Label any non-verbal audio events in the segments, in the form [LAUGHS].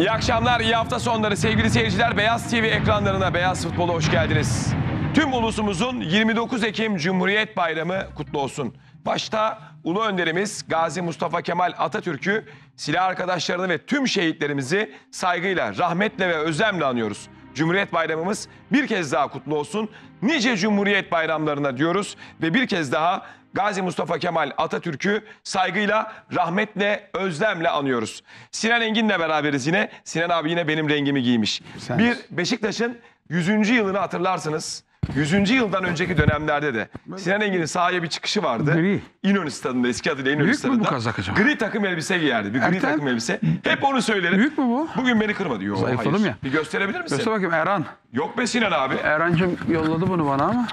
İyi akşamlar, iyi hafta sonları sevgili seyirciler. Beyaz TV ekranlarına, Beyaz Futbol'a hoş geldiniz. Tüm ulusumuzun 29 Ekim Cumhuriyet Bayramı kutlu olsun. Başta ulu önderimiz Gazi Mustafa Kemal Atatürk'ü, silah arkadaşlarını ve tüm şehitlerimizi saygıyla, rahmetle ve özlemle anıyoruz. Cumhuriyet Bayramımız bir kez daha kutlu olsun. Nice Cumhuriyet Bayramlarına diyoruz ve bir kez daha Gazi Mustafa Kemal Atatürk'ü saygıyla, rahmetle, özlemle anıyoruz. Sinan Engin'le beraberiz yine. Sinan abi yine benim rengimi giymiş. Sen bir Beşiktaş'ın 100. yılını hatırlarsınız. 100. yıldan önceki dönemlerde de Sinan Engin'in sahaya bir çıkışı vardı. Gri. İnönü stadında eski adıyla İnönü Büyük mü bu kazak acaba? Gri takım elbise giyerdi. Bir gri Ertem. takım elbise. Hep onu söylerim. Büyük mü bu? Bugün beni kırmadı. Yok Zayıfladım hayır. ya. Bir gösterebilir misin? Göster bakayım Erhan. Yok be Sinan abi. Erhan'cığım yolladı bunu bana ama.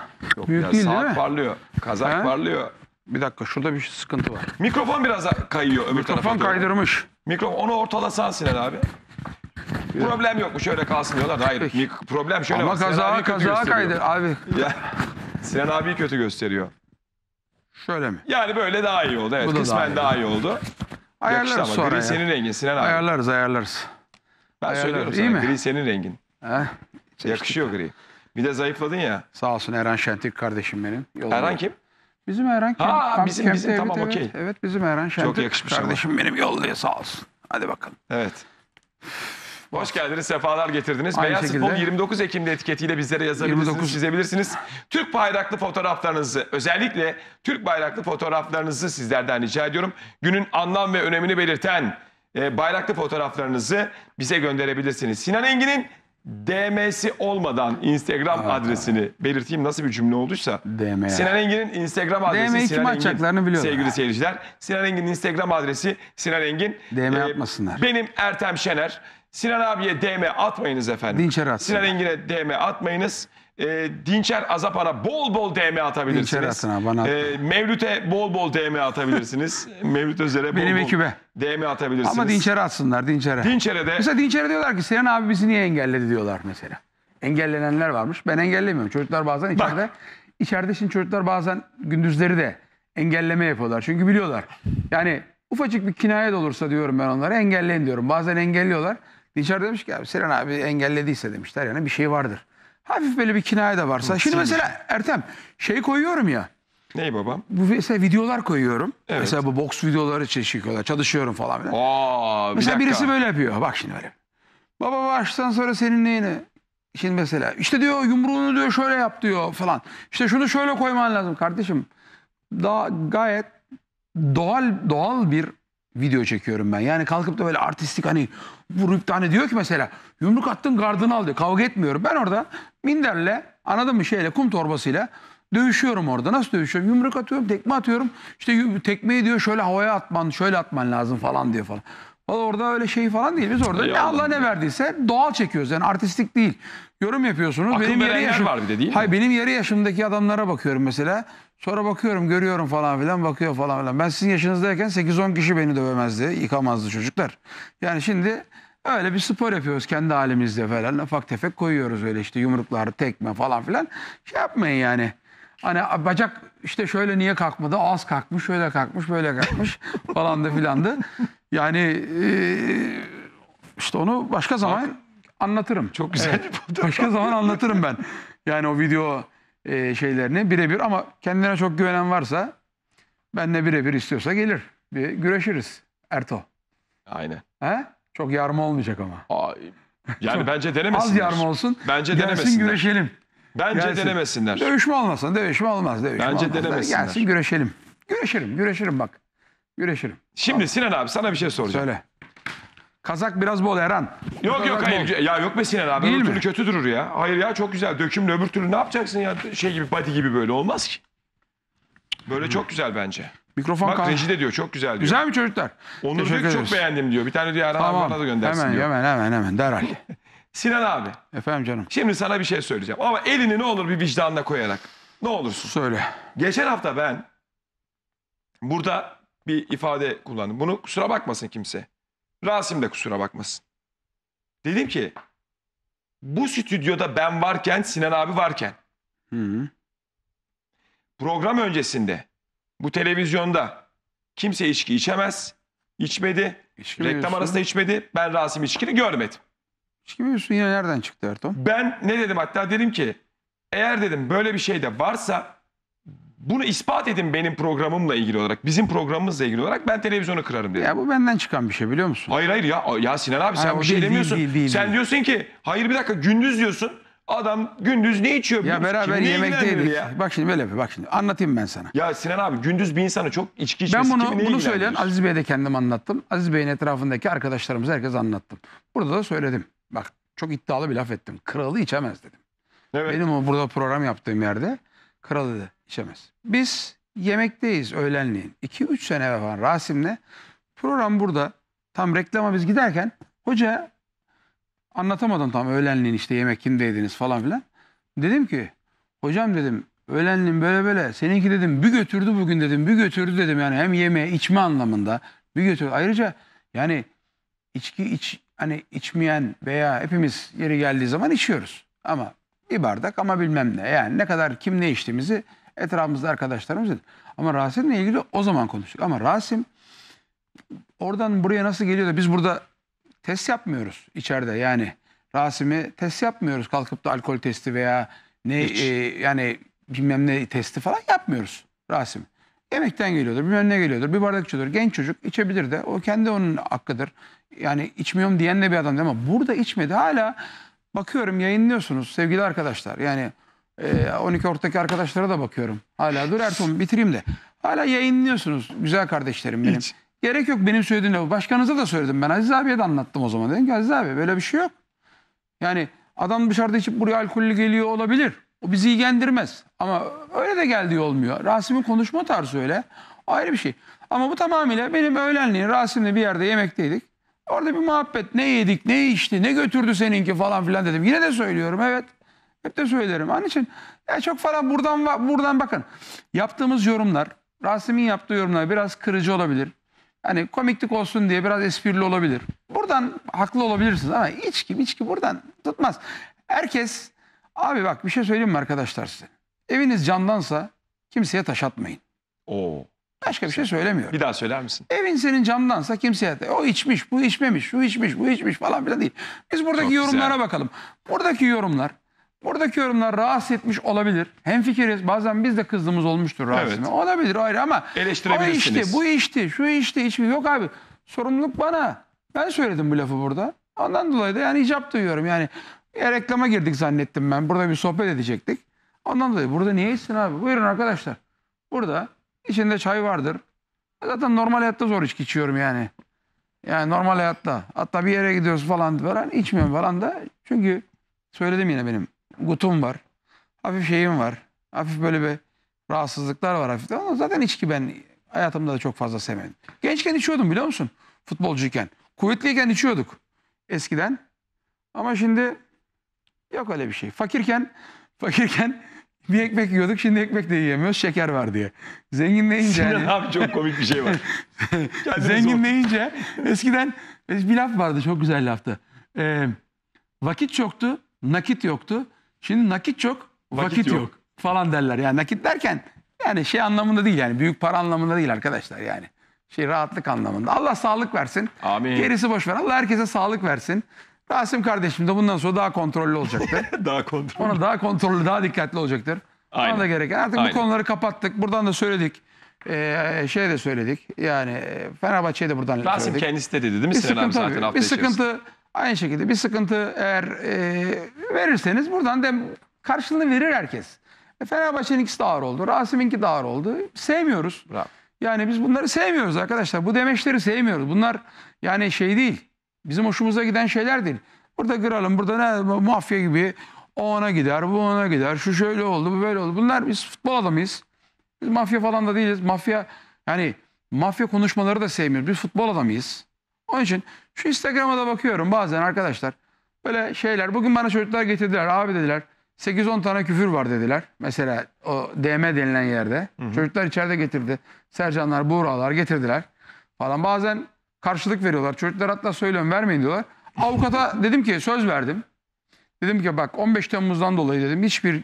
Büyük değil değil mi? saat parlıyor. Kazak He? parlıyor. Bir dakika şurada bir sıkıntı var. Mikrofon biraz kayıyor öbür tarafa. Mikrofon kaydırmış. Mikrofon onu ortalasan Sinan abi problem yok mu şöyle kalsın diyorlar. Hayır mik- problem şöyle Ama bak, kaza abiyi kaza kaydı. Abi [LAUGHS] Ya, Sinan abi kötü gösteriyor. şöyle mi? Yani böyle daha iyi oldu. Evet Bu da kısmen daha iyi. daha iyi oldu. Yakıştı Ayarlarız ama sonra gri senin rengin Sinan abi. Ayarlarız ayarlarız. ben ayarlarız. söylüyorum İyi sana gri senin rengin. He? Eh, Yakışıyor gri. Bir de zayıfladın ya. Sağ olsun Erhan Şentik kardeşim benim. Yolunda. Erhan kim? Bizim Erhan kim? Ha, Kamp bizim- Kemp'te, bizim, evet, tamam, evet, okey. Evet bizim Erhan Şentik yakışmış ama. kardeşim benim yolluyor sağ olsun. Hadi bakalım. Evet. Hoş geldiniz, sefalar getirdiniz. Aynı Beyaz şekilde. Futbol 29 Ekim'de etiketiyle bizlere yazabilirsiniz, 29. çizebilirsiniz. Türk bayraklı fotoğraflarınızı, özellikle Türk bayraklı fotoğraflarınızı sizlerden rica ediyorum. Günün anlam ve önemini belirten e, bayraklı fotoğraflarınızı bize gönderebilirsiniz. Sinan Engin'in DM'si olmadan Instagram Aha. adresini belirteyim nasıl bir cümle olduysa. DM Sinan Engin'in Instagram adresi DM'yi kim Sinan açacaklarını Engin. biliyorum. Sevgili seyirciler, Sinan Engin'in Instagram adresi Sinan Engin. DM Ee, atmasınlar. Benim Ertem Şener. Sinan abiye DM atmayınız efendim. Dinçer atsın. Sinan Engin'e DM atmayınız. E, Dinçer Azapan'a bol bol DM atabilirsiniz. Dinçer atsın abi bana. E, Mevlüt'e bol bol DM atabilirsiniz. [LAUGHS] Mevlüt Özer'e bol Benim bol ekibe. DM atabilirsiniz. Ama Dinçer'e atsınlar Dinçer'e. Dinçer'e de. Mesela Dinçer'e diyorlar ki Sinan abi bizi niye engelledi diyorlar mesela. Engellenenler varmış. Ben engellemiyorum. Çocuklar bazen içeride. Bak. İçeride şimdi çocuklar bazen gündüzleri de engelleme yapıyorlar. Çünkü biliyorlar. Yani ufacık bir kinayet olursa diyorum ben onlara engelleyin diyorum. Bazen engelliyorlar. Niçer demiş ki abi Selen abi engellediyse demişler yani bir şey vardır. Hafif böyle bir kinaye de varsa. Şimdi mesela Ertem şey koyuyorum ya. Ney babam? Bu mesela videolar koyuyorum. Evet. Mesela bu boks videoları çeşitliyorlar. Şey çalışıyorum falan. Aa, bir mesela birisi böyle yapıyor. Bak şimdi böyle. Baba baştan sonra senin neyine? Şimdi mesela işte diyor yumruğunu diyor şöyle yap diyor falan. İşte şunu şöyle koyman lazım kardeşim. Daha gayet doğal doğal bir video çekiyorum ben. Yani kalkıp da böyle artistik hani vurup tane diyor ki mesela yumruk attın gardını al diyor. Kavga etmiyorum. Ben orada minderle anladın mı şeyle kum torbasıyla dövüşüyorum orada. Nasıl dövüşüyorum? Yumruk atıyorum, tekme atıyorum. İşte tekmeyi diyor şöyle havaya atman, şöyle atman lazım falan diyor falan. Valla orada öyle şey falan değil. Biz orada ne Allah, ne verdiyse doğal çekiyoruz. Yani artistik değil. Yorum yapıyorsunuz. Akıl benim yarı yaşım... var bir de değil mi? Hayır benim yarı yaşımdaki adamlara bakıyorum mesela. Sonra bakıyorum görüyorum falan filan bakıyor falan filan. Ben sizin yaşınızdayken 8-10 kişi beni dövemezdi, yıkamazdı çocuklar. Yani şimdi öyle bir spor yapıyoruz kendi halimizde falan. Ufak tefek koyuyoruz öyle işte yumruklar, tekme falan filan. Şey yapmayın yani. Hani bacak işte şöyle niye kalkmadı? Az kalkmış, şöyle kalkmış, böyle kalkmış [LAUGHS] falan da filandı. Yani işte onu başka zaman Bak, anlatırım. Çok güzel. Evet, başka zaman anlatırım ben. Yani o video e, şeylerini birebir ama kendine çok güvenen varsa benle birebir istiyorsa gelir. Bir güreşiriz Erto. Aynen. He? Çok yarma olmayacak ama. Aa, yani bence denemesinler. Az yarma olsun. Bence Gelsin denemesinler. güreşelim. Bence Gelsin. denemesinler. Dövüşme olmasın. Dövüşme olmaz. Dövüşme bence olmaz. denemesinler. Gelsin güreşelim. Güreşirim. Güreşirim bak. Güreşirim. Şimdi Sinan abi sana bir şey soracağım. Söyle. Kazak biraz bol Erhan. Yok yok hayır. Bol. Ya yok be Sinan abi. Değil öbür mi? türlü kötü durur ya. Hayır ya çok güzel. Dökümle öbür türlü ne yapacaksın ya? Şey gibi body gibi böyle olmaz ki. Böyle Hı. Hmm. çok güzel bence. Mikrofon Bak kaldı. reji diyor çok güzel diyor. Güzel mi çocuklar? Onu çok beğendim diyor. Bir tane diğer Erhan tamam. abi bana da göndersin hemen, diyor. Hemen hemen hemen derhal. [LAUGHS] Sinan abi. Efendim canım. Şimdi sana bir şey söyleyeceğim. Ama elini ne olur bir vicdanına koyarak. Ne olursun. Söyle. Geçen hafta ben burada bir ifade kullandım. Bunu kusura bakmasın kimse. Rasim de kusura bakmasın. Dedim ki bu stüdyoda ben varken Sinan abi varken Hı hı. program öncesinde bu televizyonda kimse içki içemez. İçmedi. İçki Reklam diyorsun? arasında içmedi. Ben Rasim içkini görmedim. Hiç gibi yine nereden çıktı Ertuğrul? Ben ne dedim hatta dedim ki eğer dedim böyle bir şey de varsa bunu ispat edin benim programımla ilgili olarak, bizim programımızla ilgili olarak ben televizyonu kırarım dedi. Ya bu benden çıkan bir şey biliyor musun? Hayır hayır ya ya Sinan abi sen Hayır, bir şey değil, demiyorsun. değil, değil, sen değil. diyorsun ki hayır bir dakika gündüz diyorsun. Adam gündüz ne içiyor? Ya Gündüz beraber kimle yemekteydik. Ya? Bak şimdi böyle yapıyor. Bak şimdi anlatayım ben sana. ya Sinan abi gündüz bir insanı çok içki içmesi Ben kimi bunu ne bunu söyleyen Aziz Bey'e de kendim anlattım. Aziz Bey'in etrafındaki arkadaşlarımıza herkes anlattım. Burada da söyledim. Bak çok iddialı bir laf ettim. Kralı içemez dedim. Evet. Benim o burada program yaptığım yerde kralı da içemez. Biz yemekteyiz öğlenleyin. 2-3 sene falan Rasim'le program burada tam reklama biz giderken hoca anlatamadım tam öğlenleyin işte yemek kimdeydiniz falan filan. Dedim ki hocam dedim öğlenleyin böyle böyle seninki dedim bir götürdü bugün dedim bir götürdü dedim yani hem yeme içme anlamında bir götürdü. Ayrıca yani içki iç hani içmeyen veya hepimiz yeri geldiği zaman içiyoruz. Ama bir bardak ama bilmem ne. Yani ne kadar kim ne içtiğimizi etrafımızda arkadaşlarımız dedi. Ama Rasim'le ilgili o zaman konuştuk. Ama Rasim oradan buraya nasıl geliyor da biz burada test yapmıyoruz içeride yani. Rasim'i test yapmıyoruz kalkıp da alkol testi veya ne e, yani bilmem ne testi falan yapmıyoruz Rasim. Yemekten geliyordur, bilmem ne geliyordur, bir bardak içiyordur. Genç çocuk içebilir de o kendi onun hakkıdır. Yani içmiyorum diyen de bir adam değil ama burada içmedi hala Bakıyorum yayınlıyorsunuz sevgili arkadaşlar. Yani e, 12 ortadaki arkadaşlara da bakıyorum. Hala dur Ertuğrul bitireyim de. Hala yayınlıyorsunuz güzel kardeşlerim benim. Hiç. Gerek yok benim söylediğim lafı. Başkanınıza da söyledim ben. Aziz abiye de anlattım o zaman. Dedim ki Aziz abi böyle bir şey yok. Yani adam dışarıda içip buraya alkollü geliyor olabilir. O bizi ilgilendirmez. Ama öyle de geldiği olmuyor. Rasim'in konuşma tarzı öyle. O ayrı bir şey. Ama bu tamamıyla benim öğlenliğin Rasim'le bir yerde yemekteydik. Orada bir muhabbet. Ne yedik, ne içti, ne götürdü seninki falan filan dedim. Yine de söylüyorum evet. Hep de söylerim. Onun için ya çok falan buradan buradan bakın. Yaptığımız yorumlar, Rasim'in yaptığı yorumlar biraz kırıcı olabilir. Hani komiklik olsun diye biraz esprili olabilir. Buradan haklı olabilirsiniz ama kim içki ki buradan tutmaz. Herkes abi bak bir şey söyleyeyim mi arkadaşlar size? Eviniz candansa kimseye taş atmayın. Oo. Başka bir şey söylemiyorum. Bir daha söyler misin? Evin senin camdansa kimseye de o içmiş, bu içmemiş, şu içmiş, bu içmiş falan filan değil. Biz buradaki Çok yorumlara güzel. bakalım. Buradaki yorumlar Buradaki yorumlar rahatsız etmiş olabilir. Hem fikiriz. Bazen biz de kızdığımız olmuştur rahatsız evet. Olabilir ayrı ama Eleştirebilirsiniz. o işte, bu işti, şu işti, hiçbir şey yok abi. Sorumluluk bana. Ben söyledim bu lafı burada. Ondan dolayı da yani icap duyuyorum. Yani ya reklama girdik zannettim ben. Burada bir sohbet edecektik. Ondan dolayı burada niye etsin abi? Buyurun arkadaşlar. Burada İçinde çay vardır. Zaten normal hayatta zor içki içiyorum yani. Yani normal hayatta. Hatta bir yere gidiyoruz falan falan içmiyorum falan da. Çünkü söyledim yine benim gutum var. Hafif şeyim var. Hafif böyle bir rahatsızlıklar var hafif. Ama zaten içki ben hayatımda da çok fazla sevmedim. Gençken içiyordum biliyor musun? Futbolcuyken. Kuvvetliyken içiyorduk eskiden. Ama şimdi yok öyle bir şey. Fakirken fakirken bir ekmek yiyorduk şimdi ekmek de yiyemiyoruz şeker var diye. Zenginleyince Sinan hani... abi çok komik bir şey var. [LAUGHS] Zenginleyince eskiden bir laf vardı çok güzel laftı. Ee, vakit çoktu nakit yoktu. Şimdi nakit çok vakit, vakit yok. yok falan derler. Yani nakit derken yani şey anlamında değil yani büyük para anlamında değil arkadaşlar yani. Şey rahatlık anlamında. Allah sağlık versin. Amin. Gerisi boş ver. Allah herkese sağlık versin. Rasim kardeşim de bundan sonra daha kontrollü olacaktır. [LAUGHS] daha kontrollü. Ona daha kontrollü, daha dikkatli olacaktır. Aynen. Ona da gereken. Artık Aynen. bu konuları kapattık. Buradan da söyledik. Ee, şey de söyledik. Yani e, Fenerbahçe'ye de buradan Rasim söyledik. kendisi de dedi değil mi? Bir Sinan sıkıntı, zaten bir sıkıntı aynı şekilde bir sıkıntı eğer e, verirseniz buradan da karşılığını verir herkes. E, Fenerbahçe'nin ikisi de ağır oldu. Rasim'inki de ağır oldu. Sevmiyoruz. Bravo. Yani biz bunları sevmiyoruz arkadaşlar. Bu demeçleri sevmiyoruz. Bunlar yani şey değil. Bizim hoşumuza giden şeyler değil. Burada kıralım, burada ne mafya gibi o ona gider, bu ona gider, şu şöyle oldu, bu böyle oldu. Bunlar biz futbol adamıyız. Biz mafya falan da değiliz. Mafya yani mafya konuşmaları da sevmiyoruz. Biz futbol adamıyız. Onun için şu Instagram'a da bakıyorum bazen arkadaşlar. Böyle şeyler. Bugün bana çocuklar getirdiler. Abi dediler. 8-10 tane küfür var dediler. Mesela o DM denilen yerde. Hı hı. Çocuklar içeride getirdi. Sercanlar, Buğralar getirdiler. Falan bazen karşılık veriyorlar. Çocuklar hatta söylüyorum vermeyin diyorlar. Avukata dedim ki söz verdim. Dedim ki bak 15 Temmuz'dan dolayı dedim hiçbir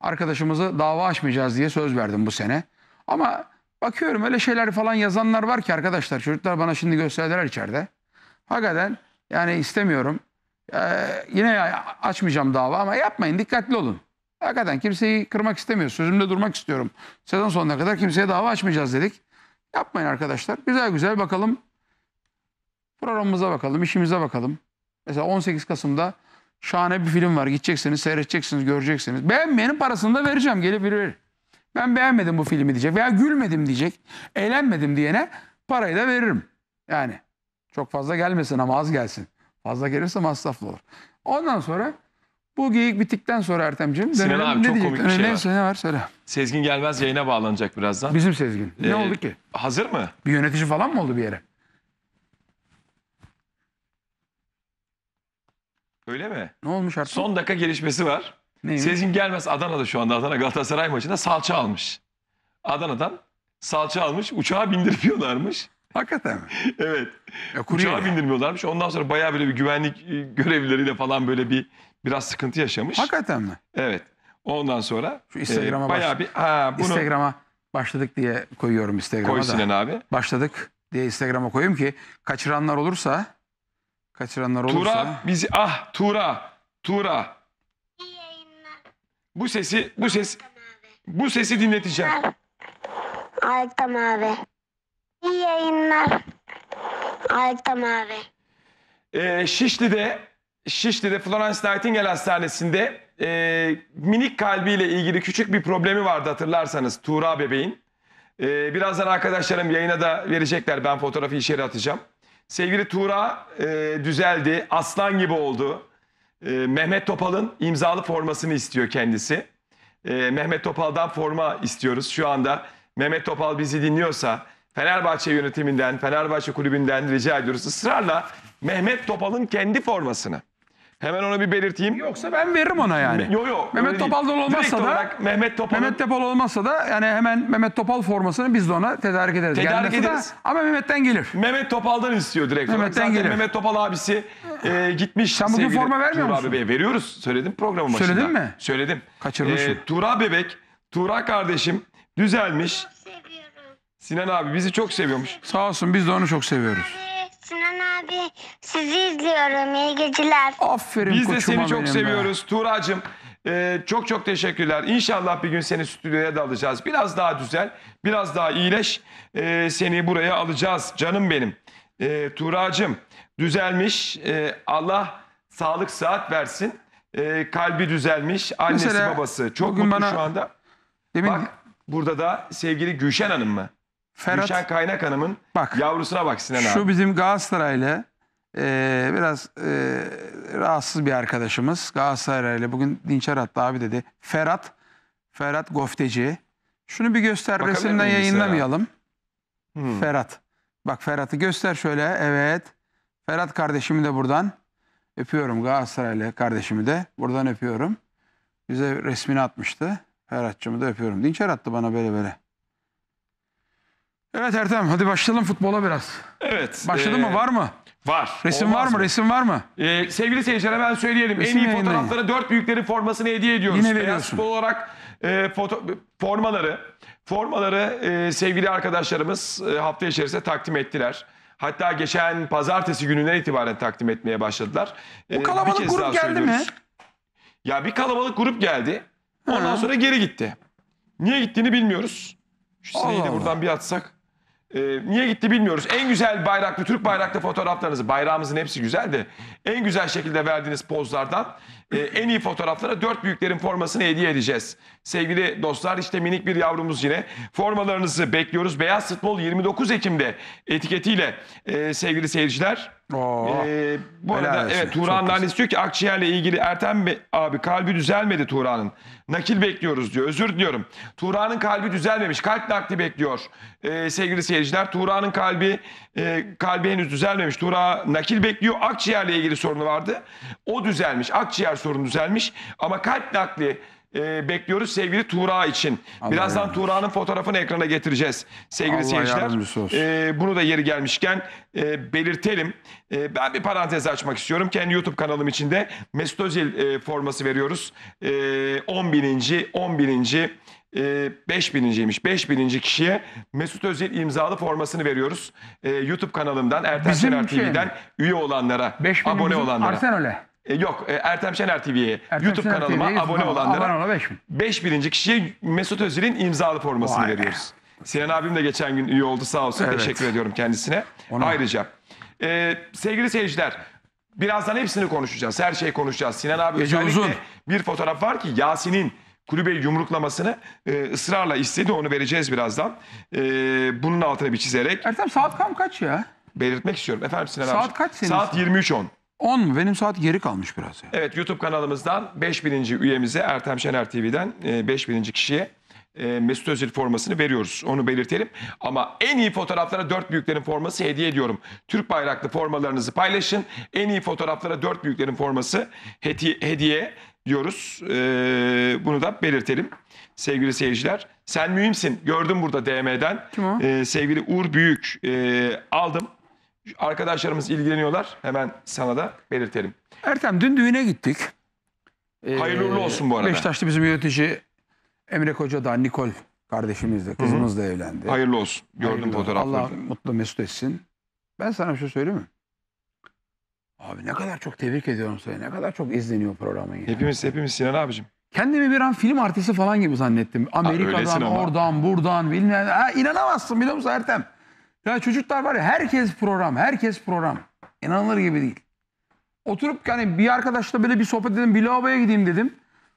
arkadaşımızı dava açmayacağız diye söz verdim bu sene. Ama bakıyorum öyle şeyler falan yazanlar var ki arkadaşlar çocuklar bana şimdi gösterdiler içeride. Hakikaten yani istemiyorum. Ee, yine açmayacağım dava ama yapmayın dikkatli olun. Hakikaten kimseyi kırmak istemiyor. Sözümde durmak istiyorum. Sezon sonuna kadar kimseye dava açmayacağız dedik. Yapmayın arkadaşlar. Güzel güzel bakalım Programımıza bakalım, işimize bakalım. Mesela 18 Kasım'da şahane bir film var. Gideceksiniz, seyredeceksiniz, göreceksiniz. Beğenmeyenin parasını da vereceğim. Gelip biri verir. Ben beğenmedim bu filmi diyecek veya gülmedim diyecek. Eğlenmedim diyene parayı da veririm. Yani çok fazla gelmesin ama az gelsin. Fazla gelirse masraflı olur. Ondan sonra bu geyik bittikten sonra Ertem'ciğim. Sinan abi ne çok diyecek? komik bir şey var. ne var söyle. Sezgin Gelmez yayına bağlanacak birazdan. Bizim Sezgin. ne ee, oldu ki? Hazır mı? Bir yönetici falan mı oldu bir yere? Öyle mi? Ne olmuş artık? Son dakika gelişmesi var. Neymiş? Sezgin Gelmez Adana'da şu anda Adana Galatasaray maçında salça almış. Adana'dan salça almış uçağa bindirmiyorlarmış. Hakikaten mi? [LAUGHS] evet. Ya, uçağa ya. bindirmiyorlarmış. Ondan sonra bayağı böyle bir güvenlik e, görevlileriyle falan böyle bir biraz sıkıntı yaşamış. Hakikaten mi? Evet. Ondan sonra Şu e, Instagram'a e, bayağı bir ha, bunu... Instagram'a başladık diye koyuyorum Instagram'a Koy da. Sinan abi. Başladık diye Instagram'a koyayım ki kaçıranlar olursa Kaçıranlar olursa. Tura bizi ah Tura Tura. Bu sesi bu ses bu sesi dinleteceğim. Altam abi. İyi yayınlar. Altam abi. Ee, Şişli'de Şişli'de Florence Nightingale Hastanesi'nde e, minik kalbiyle ilgili küçük bir problemi vardı hatırlarsanız Tuğra bebeğin. Ee, birazdan arkadaşlarım yayına da verecekler. Ben fotoğrafı içeri atacağım. Sevgili Tuğra e, düzeldi. Aslan gibi oldu. E, Mehmet Topal'ın imzalı formasını istiyor kendisi. E, Mehmet Topal'dan forma istiyoruz şu anda. Mehmet Topal bizi dinliyorsa Fenerbahçe yönetiminden, Fenerbahçe kulübünden rica ediyoruz ısrarla Mehmet Topal'ın kendi formasını Hemen ona bir belirteyim. Yoksa ben veririm ona yani. Yok yok. Mehmet Topal da olmazsa da Mehmet Topal Mehmet Topal olmazsa da yani hemen Mehmet Topal formasını biz de ona tedarik ederiz. Tedarik Gelmesi ederiz. Da, ama Mehmet'ten gelir. Mehmet Topal'dan istiyor direkt Mehmet'ten Zaten gelir. Mehmet Topal abisi e, gitmiş. Sen bugün forma vermiyor Tuğra musun? Bebek'e veriyoruz. Söyledim programın başında. Söyledin mi? Söyledim. Kaçırmışım. E, Tuğra Bebek, Tuğra kardeşim düzelmiş. Sinan abi bizi çok seviyormuş. Sağ olsun biz de onu çok seviyoruz. Sinan abi sizi izliyorum. İyi geceler. Aferin Biz de seni çok seviyoruz Tuğracığım. Ee, çok çok teşekkürler. İnşallah bir gün seni stüdyoya da alacağız. Biraz daha düzel, biraz daha iyileş. Ee, seni buraya alacağız canım benim. Ee, Tuğracığım düzelmiş. Ee, Allah sağlık saat versin. Ee, kalbi düzelmiş. Annesi Mesela babası çok bugün mutlu bana- şu anda. Demin Bak burada da sevgili Gülşen Hanım mı? Ferhat, Gülşen Kaynak Hanım'ın bak, yavrusuna bak Sinan şu abi. Şu bizim Galatasaray'la e, biraz e, rahatsız bir arkadaşımız. Galatasaray'la bugün Dinçer attı abi dedi. Ferhat, Ferhat Gofteci. Şunu bir göster resimden yayınlamayalım. Hmm. Ferhat. Bak Ferhat'ı göster şöyle. Evet. Ferhat kardeşimi de buradan öpüyorum. Galatasaraylı kardeşimi de buradan öpüyorum. Bize resmini atmıştı. Ferhat'cığımı da öpüyorum. Dinçer attı bana böyle böyle. Evet Ertem hadi başlayalım futbola biraz. Evet. Başladı ee, mı e, var mı? Var. Resim Olmaz var mı? mı? Resim var mı? Ee, sevgili seyircilere ben söyleyelim. Resim en iyi fotoğrafları dört büyüklerin formasını hediye ediyoruz. Yine veriyorsun. Beyaz futbol olarak e, foto, formaları formaları e, sevgili arkadaşlarımız e, hafta içerisinde takdim ettiler. Hatta geçen pazartesi gününden itibaren takdim etmeye başladılar. E, o kalabalık grup geldi mi? Ya bir kalabalık grup geldi. Ondan ha. sonra geri gitti. Niye gittiğini bilmiyoruz. Şu seneyi de buradan Allah. bir atsak. Ee, niye gitti bilmiyoruz. En güzel bayraklı, Türk bayraklı fotoğraflarınızı, bayrağımızın hepsi güzel de en güzel şekilde verdiğiniz pozlardan e, en iyi fotoğraflara dört büyüklerin formasını hediye edeceğiz. Sevgili dostlar işte minik bir yavrumuz yine. Formalarınızı bekliyoruz. Beyaz Futbol 29 Ekim'de etiketiyle e, sevgili seyirciler. Ee, bu helal arada evet Turan Çok diyor ki akciğerle ilgili Ertem Bey- abi kalbi düzelmedi Turan'ın. Nakil bekliyoruz diyor. Özür diliyorum. Turan'ın kalbi düzelmemiş. Kalp nakli bekliyor. Ee, sevgili seyirciler Turan'ın kalbi e, kalbi henüz düzelmemiş. Turan nakil bekliyor. Akciğerle ilgili sorunu vardı. O düzelmiş. Akciğer sorunu düzelmiş ama kalp nakli e, bekliyoruz sevgili Tuğra için. Allah Birazdan Tuğra'nın fotoğrafını ekrana getireceğiz sevgili Allah seyirciler. E, bunu da yeri gelmişken e, belirtelim. E, ben bir parantez açmak istiyorum. Kendi YouTube kanalım içinde Mesut Özil e, forması veriyoruz. E, 10 bininci, 10 bininci e, bininciymiş, 5 bininci kişiye Mesut Özil imzalı formasını veriyoruz. E, YouTube kanalımdan Ertan Şener TV'den üye olanlara, abone olanlara. Arsenal'e. E, yok e, Ertem Şener TV'ye YouTube Şener kanalıma TV'ye abone YouTube kanalı- olanlara abone olan beş bin. kişiye Mesut Özil'in imzalı formasını Vay be. veriyoruz. Sinan abim de geçen gün üye oldu sağ olsun. Evet. Teşekkür ediyorum kendisine. Ona- Ayrıca e, sevgili seyirciler birazdan hepsini konuşacağız. Her şeyi konuşacağız. Sinan abi Gece uzun. bir fotoğraf var ki Yasin'in kulübe yumruklamasını e, ısrarla istedi. Onu vereceğiz birazdan. E, bunun altına bir çizerek Ertem saat kam kaç ya? belirtmek istiyorum. Efendim Sinan Saat abiciğim, kaç senin? Saat 23.10. 10 mu? Benim saat geri kalmış biraz ya. Evet YouTube kanalımızdan 5000. üyemize Ertem Şener TV'den 5000. E, kişiye e, Mesut Özil formasını veriyoruz. Onu belirtelim. Ama en iyi fotoğraflara 4 büyüklerin forması hediye ediyorum. Türk bayraklı formalarınızı paylaşın. En iyi fotoğraflara 4 büyüklerin forması hediye, diyoruz. E, bunu da belirtelim. Sevgili seyirciler sen mühimsin. Gördüm burada DM'den. Kim o? sevgili Uğur Büyük. aldım. Arkadaşlarımız ilgileniyorlar. Hemen sana da belirtelim. Ertem dün düğüne gittik. Ee, Hayırlı uğurlu olsun bu arada. Beşiktaşlı bizim yönetici Emre Koca da Nikol kardeşimiz de kızımız da evlendi. Hayırlı olsun. Gördüm fotoğrafları. Allah mutlu mesut etsin. Ben sana bir şey söyleyeyim mi? Abi ne kadar çok tebrik ediyorum seni. Ne kadar çok izleniyor programın ya. Hepimiz hepimiz Sinan abicim. Kendimi bir an film artisti falan gibi zannettim. Amerika'dan, öylesin oradan, buradan bilmem. Ha, inanamazsın biliyor musun Ertem? Ya çocuklar var ya herkes program, herkes program. İnanılır gibi değil. Oturup yani bir arkadaşla böyle bir sohbet dedim. Bir lavaboya gideyim dedim.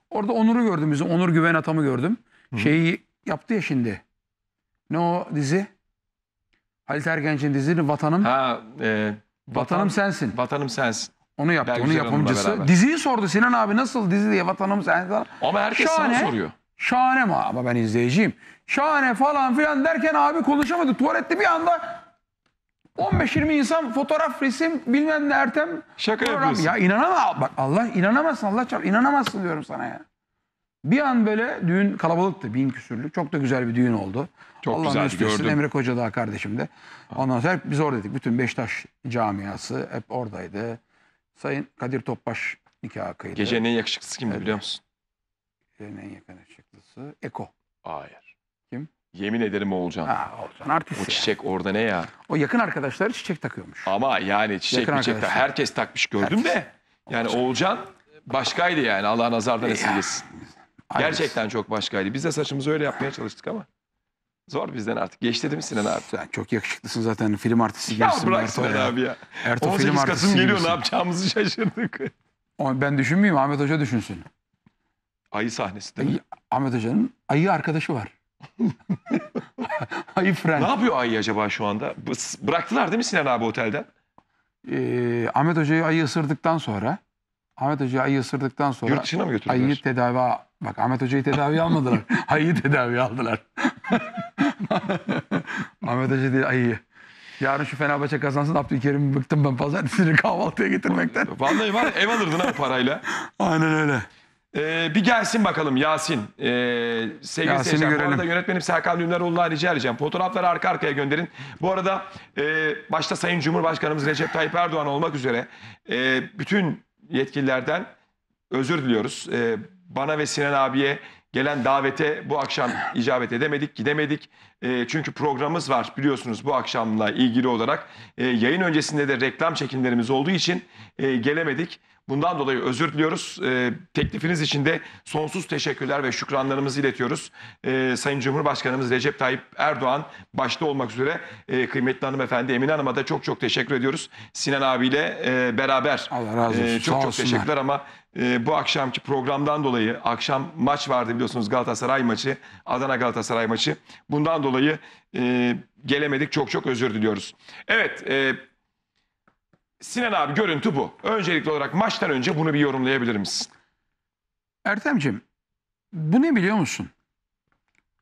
Orada Onur'u gördüm bizim. Onur Güven Atam'ı gördüm. Hı. Şeyi yaptı ya şimdi. Ne o dizi? Halit Ergenç'in dizini Vatanım. Ha, e, vatan, Vatanım Sensin. Vatanım Sensin. Onu yaptı. Belki onun yapımcısı. Diziyi sordu Sinan abi nasıl dizi diye Vatanım Sensin. Ama herkes şahane, sana soruyor. Şahane ama, ama ben izleyiciyim şahane falan filan derken abi konuşamadı. Tuvalette bir anda 15-20 insan fotoğraf, resim, bilmem ne Ertem. Şaka program. yapıyorsun. Ya inanamam. Bak Allah inanamazsın Allah çarpı. İnanamazsın diyorum sana ya. Bir an böyle düğün kalabalıktı. Bin küsürlü Çok da güzel bir düğün oldu. Çok Allah güzel gördüm. Emre Koca da kardeşim de. Ondan sonra biz oradaydık. Bütün beştaş camiası hep oradaydı. Sayın Kadir Topbaş nikahı kıydı. Gecenin en yakışıklısı kimdi biliyor musun? Gecenin en yakışıklısı Eko. Hayır. Yemin ederim Oğulcan. Ha, Oğulcan artist O ya. çiçek orada ne ya? O yakın arkadaşları çiçek takıyormuş. Ama yani çiçek Yakın çiçek arkadaşlar. herkes takmış gördüm de. Yani Oğulcan başkaydı yani Allah nazardan esirgesin. Gerçekten çok başkaydı. Biz de saçımızı öyle yapmaya çalıştık ama. Zor bizden artık. Geçti değil mi Sinan abi? Sen çok yakışıklısın zaten film artisti Ya gibisin. bırak abi ya. Erto film 18 Kasım artisti geliyor ne yapacağımızı şaşırdık. Ben düşünmeyeyim Ahmet Hoca düşünsün. Ayı sahnesi değil mi? Ahmet Hoca'nın ayı arkadaşı var. [LAUGHS] Ayı fren. Ne yapıyor Ayı acaba şu anda? Bıraktılar değil mi Sinan abi otelden? Ee, Ahmet Hoca'yı ayı ısırdıktan sonra Ahmet Hoca'yı ayı ısırdıktan sonra Yurt dışına mı götürdüler? ayıyı tedavi bak Ahmet Hoca'yı tedavi almadılar. [LAUGHS] ayı tedavi aldılar. [LAUGHS] Ahmet Hoca değil ayıyı. Yarın şu Fenerbahçe kazansın Abdülkerim bıktım ben pazartesini kahvaltıya getirmekten. Vallahi var ev alırdın ha parayla. Aynen öyle. Ee, bir gelsin bakalım Yasin. Ee, sevgili Yasin'i seyirciler, bu arada yönetmenim Serkan Dündaroğlu'na rica edeceğim. Fotoğrafları arka arkaya gönderin. Bu arada e, başta Sayın Cumhurbaşkanımız Recep Tayyip Erdoğan olmak üzere e, bütün yetkililerden özür diliyoruz. E, bana ve Sinan abiye gelen davete bu akşam icabet edemedik, gidemedik. E, çünkü programımız var biliyorsunuz bu akşamla ilgili olarak. E, yayın öncesinde de reklam çekimlerimiz olduğu için e, gelemedik. Bundan dolayı özür diliyoruz. E, teklifiniz için de sonsuz teşekkürler ve şükranlarımızı iletiyoruz. E, Sayın Cumhurbaşkanımız Recep Tayyip Erdoğan başta olmak üzere e, kıymetli hanımefendi Emine Hanım'a da çok çok teşekkür ediyoruz. Sinan abiyle e, beraber Allah razı olsun. E, çok Sağ çok teşekkürler ama e, bu akşamki programdan dolayı akşam maç vardı biliyorsunuz Galatasaray maçı, Adana Galatasaray maçı. Bundan dolayı e, gelemedik çok çok özür diliyoruz. Evet, e, Sinan abi görüntü bu. Öncelikli olarak maçtan önce bunu bir yorumlayabilir misin? Ertem'ciğim bu ne biliyor musun?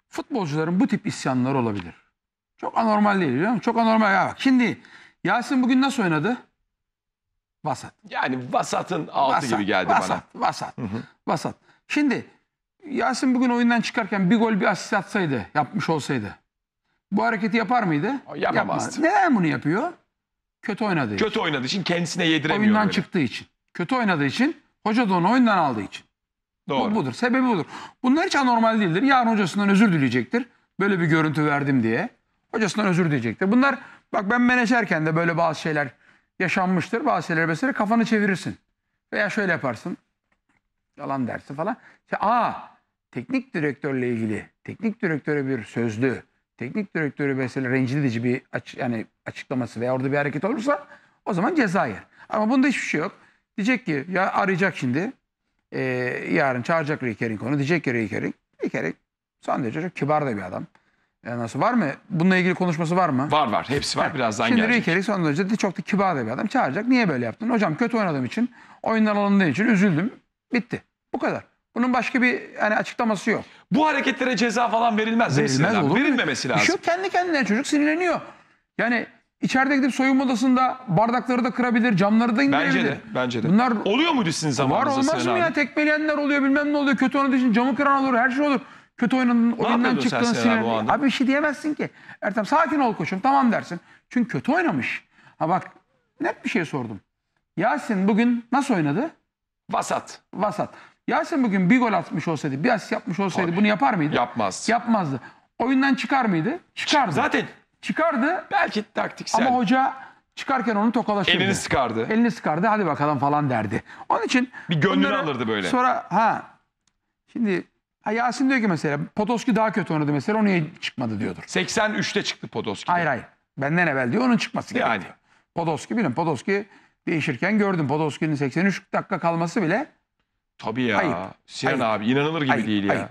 Futbolcuların bu tip isyanları olabilir. Çok anormal değil biliyor musun? Çok anormal. Ya bak şimdi Yasin bugün nasıl oynadı? Vasat. Yani vasatın altı vasat, gibi geldi vasat, bana. Vasat, hı hı. vasat. Şimdi Yasin bugün oyundan çıkarken bir gol bir asist atsaydı, yapmış olsaydı. Bu hareketi yapar mıydı? Yapamazdı. Yapmaz. Neden bunu yapıyor? Kötü oynadığı için. Kötü oynadığı için kendisine yediremiyor. Oyundan böyle. çıktığı için. Kötü oynadığı için. Hoca da onu oyundan aldığı için. Doğru. Bu, budur. Sebebi budur. Bunlar hiç anormal değildir. Yarın hocasından özür dileyecektir. Böyle bir görüntü verdim diye. Hocasından özür dileyecektir. Bunlar bak ben menajerken de böyle bazı şeyler yaşanmıştır. Bazı şeyler mesela kafanı çevirirsin. Veya şöyle yaparsın. Yalan dersin falan. İşte, aa teknik direktörle ilgili teknik direktöre bir sözlü teknik direktörü mesela rencide edici bir aç, yani açıklaması veya orada bir hareket olursa o zaman Cezayir. Ama bunda hiçbir şey yok. Diyecek ki ya arayacak şimdi e, yarın çağıracak Rikerik onu diyecek ki Rikerik Rikerik son derece çok kibar da bir adam. Yani nasıl var mı? Bununla ilgili konuşması var mı? Var var. Hepsi var. Yani, birazdan şimdi gelecek. Şimdi Rikerik son derece de çok da kibar da bir adam. Çağıracak. Niye böyle yaptın? Hocam kötü oynadığım için, oyundan alındığım için üzüldüm. Bitti. Bu kadar. Bunun başka bir yani açıklaması yok. Bu hareketlere ceza falan verilmez. Verilmez olur. Verilmemesi lazım. Şu kendi kendine çocuk sinirleniyor. Yani içeride gidip soyunma odasında bardakları da kırabilir, camları da indirebilir. Bence de, bence de. Bunlar oluyor muydu sizin Var olmaz mı ya tekmeleyenler oluyor bilmem ne oluyor kötü oynadığı için camı kıran olur her şey olur. Kötü oynadığın oyundan çıktığın sen abi Abi bir şey diyemezsin ki. Ertem sakin ol koçum tamam dersin. Çünkü kötü oynamış. Ha bak net bir şey sordum. Yasin bugün nasıl oynadı? Vasat. Vasat. Yasin bugün bir gol atmış olsaydı, bir asist yapmış olsaydı Tabii. bunu yapar mıydı? Yapmaz. Yapmazdı. Oyundan çıkar mıydı? Çıkardı. Zaten çıkardı. Belki taktiksel. Ama hoca çıkarken onu tokalaşırdı. Elini sıkardı. Elini sıkardı hadi bakalım falan derdi. Onun için bir gönlünü bunları, alırdı böyle. Sonra ha şimdi ha Yasin diyor ki mesela Podolski daha kötü oynadı mesela o niye çıkmadı diyordur. 83'te çıktı Podolski. Hayır hayır. Benden evvel diyor onun çıkması yani. Podolski bilin Podolski değişirken gördüm. Podolski'nin 83 dakika kalması bile Tabii ya. Hayır. Sinan hayır. abi inanılır gibi hayır, değil hayır. ya.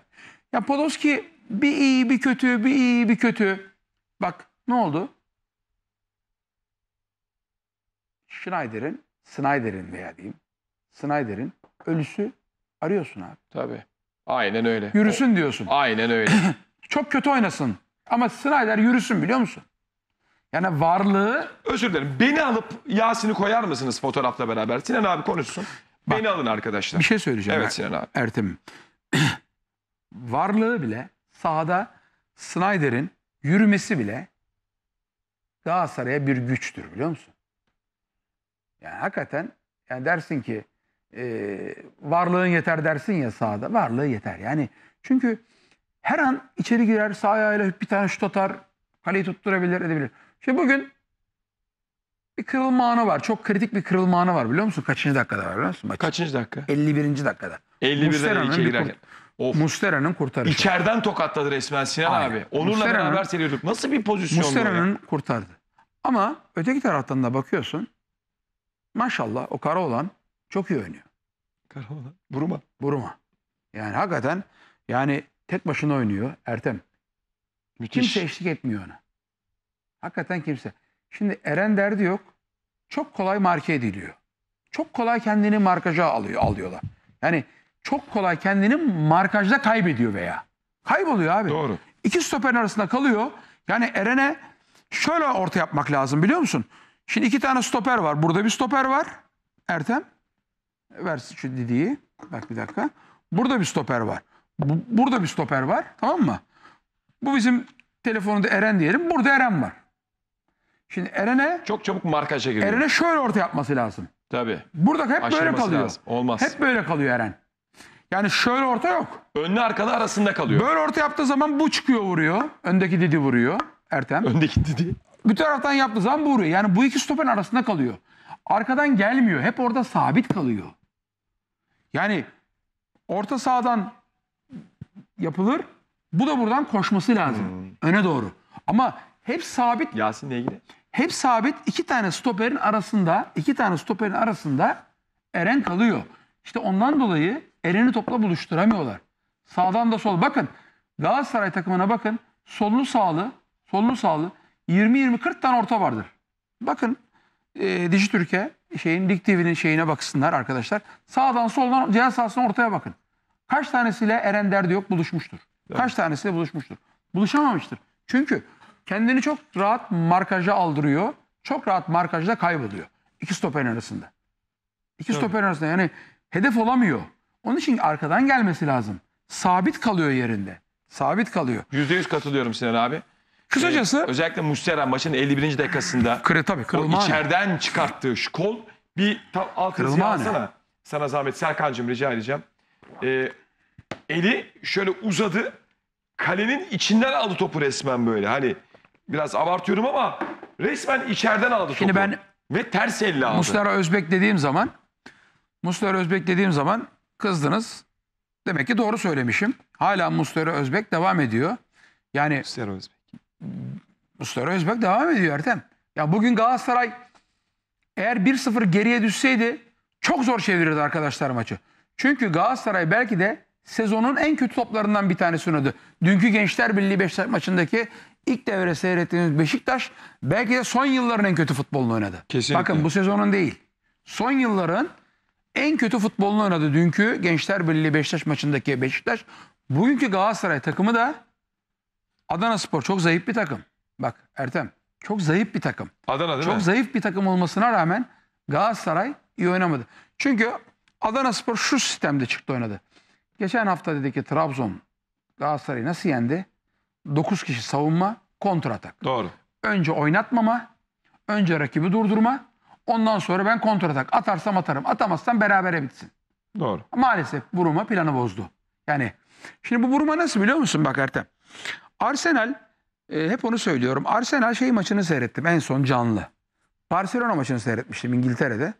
Ya Podolski bir iyi bir kötü bir iyi bir kötü. Bak ne oldu? Schneider'in, Snyder'in veya diyeyim. Snyder'in ölüsü arıyorsun abi. Tabii. Aynen öyle. Yürüsün o, diyorsun. [CLEARS THROAT] Aynen öyle. [CLEARS THROAT] Çok kötü oynasın. Ama Snyder yürüsün biliyor musun? Yani varlığı... Özür dilerim. Beni alıp Yasin'i koyar mısınız fotoğrafla beraber? Sinan abi konuşsun. Bak, Beni alın arkadaşlar. Bir şey söyleyeceğim. Evet Sinan abi. Ertem. [CLEARS THROAT] Varlığı bile sahada Snyder'in yürümesi bile Galatasaray'a bir güçtür biliyor musun? Yani hakikaten yani dersin ki e, varlığın yeter dersin ya sahada. Varlığı yeter. Yani çünkü her an içeri girer sağ ayağıyla bir tane şut atar. Kaleyi tutturabilir edebilir. Şimdi bugün bir kırılma anı var. Çok kritik bir kırılma anı var biliyor musun? Kaçıncı dakikada var biliyor musun? Maç? Kaçıncı dakika? 51. dakikada. 51'den ilk girerken. Of. Mustera'nın kurtarışı. İçeriden tokatladı resmen Sinan Aynen. abi. Onurla beraber seyrediyorduk. Nasıl bir pozisyon Mustera'nın kurtardı. Ama öteki taraftan da bakıyorsun. Maşallah o kara olan çok iyi oynuyor. kara olan Buruma. Buruma. Yani hakikaten yani tek başına oynuyor Ertem. Müthiş. Kimse eşlik etmiyor ona. Hakikaten kimse. Şimdi Eren derdi yok çok kolay marke ediliyor. Çok kolay kendini markaja alıyor, alıyorlar. Yani çok kolay kendini markajda kaybediyor veya. Kayboluyor abi. Doğru. İki stoperin arasında kalıyor. Yani Eren'e şöyle orta yapmak lazım biliyor musun? Şimdi iki tane stoper var. Burada bir stoper var. Ertem. Ver şu Didi'yi. Bak bir dakika. Burada bir stoper var. Bu, burada bir stoper var. Tamam mı? Bu bizim telefonunda Eren diyelim. Burada Eren var. Şimdi Eren'e Çok çabuk markaja giriyor. Eren'e şöyle orta yapması lazım. Tabii. Burada hep böyle kalıyor. lazım. Olmaz. Hep böyle kalıyor Eren. Yani şöyle orta yok. Önlü arkalı arasında kalıyor. Böyle orta yaptığı zaman bu çıkıyor vuruyor. Öndeki Didi vuruyor Ertem. Öndeki didi. Bir taraftan yaptığı zaman bu vuruyor. Yani bu iki stopen arasında kalıyor. Arkadan gelmiyor. Hep orada sabit kalıyor. Yani orta sağdan yapılır. Bu da buradan koşması lazım. Hmm. Öne doğru. Ama hep sabit Yasin'le ilgili hep sabit iki tane stoperin arasında iki tane stoperin arasında Eren kalıyor. İşte ondan dolayı Eren'i topla buluşturamıyorlar. Sağdan da sol. Bakın Galatasaray takımına bakın. Solunu sağlı, solunu sağlı 20-20-40 tane orta vardır. Bakın e, Digi Türkiye şeyin Lig TV'nin şeyine baksınlar arkadaşlar. Sağdan soldan cihaz sahasına ortaya bakın. Kaç tanesiyle Eren derdi yok buluşmuştur. Evet. Kaç tanesiyle buluşmuştur. Buluşamamıştır. Çünkü kendini çok rahat markaja aldırıyor. Çok rahat markajda kayboluyor. İki stoperin arasında. İki Tabii. stoperin arasında yani hedef olamıyor. Onun için arkadan gelmesi lazım. Sabit kalıyor yerinde. Sabit kalıyor. Yüzde yüz katılıyorum Sinan abi. Kısacası ee, özellikle Mustera maçın 51. dakikasında [LAUGHS] kırı, tabii, kırılma o içeriden anı. çıkarttığı şu kol bir tam alt kırılma alsana. Sana zahmet Serkan'cığım rica edeceğim. Ee, eli şöyle uzadı. Kalenin içinden aldı topu resmen böyle. Hani biraz abartıyorum ama resmen içeriden aldı topu. Şimdi ben ve ters elle aldı. Muslera Özbek dediğim zaman Muslera Özbek dediğim zaman kızdınız. Demek ki doğru söylemişim. Hala Muslera Özbek devam ediyor. Yani Muslera Özbek. Muslera Özbek devam ediyor Ertem. Ya bugün Galatasaray eğer 1-0 geriye düşseydi çok zor çevirirdi arkadaşlar maçı. Çünkü Galatasaray belki de sezonun en kötü toplarından bir tanesi oynadı. Dünkü Gençler Birliği Beşiktaş maçındaki ilk devre seyrettiğimiz Beşiktaş belki de son yılların en kötü futbolunu oynadı. Kesinlikle. Bakın bu sezonun değil. Son yılların en kötü futbolunu oynadı dünkü Gençler Birliği Beşiktaş maçındaki Beşiktaş. Bugünkü Galatasaray takımı da Adana Spor çok zayıf bir takım. Bak Ertem çok zayıf bir takım. Adana değil çok mi? Çok zayıf bir takım olmasına rağmen Galatasaray iyi oynamadı. Çünkü Adana Spor şu sistemde çıktı oynadı. Geçen hafta dedi ki Trabzon Galatasaray'ı nasıl yendi? 9 kişi savunma, atak. Doğru. Önce oynatmama, önce rakibi durdurma, ondan sonra ben atak Atarsam atarım, atamazsam berabere bitsin. Doğru. Maalesef Buruma planı bozdu. Yani şimdi bu Buruma nasıl biliyor musun bak Ertem? Arsenal e, hep onu söylüyorum. Arsenal şey maçını seyrettim en son canlı. Barcelona maçını seyretmiştim İngiltere'de.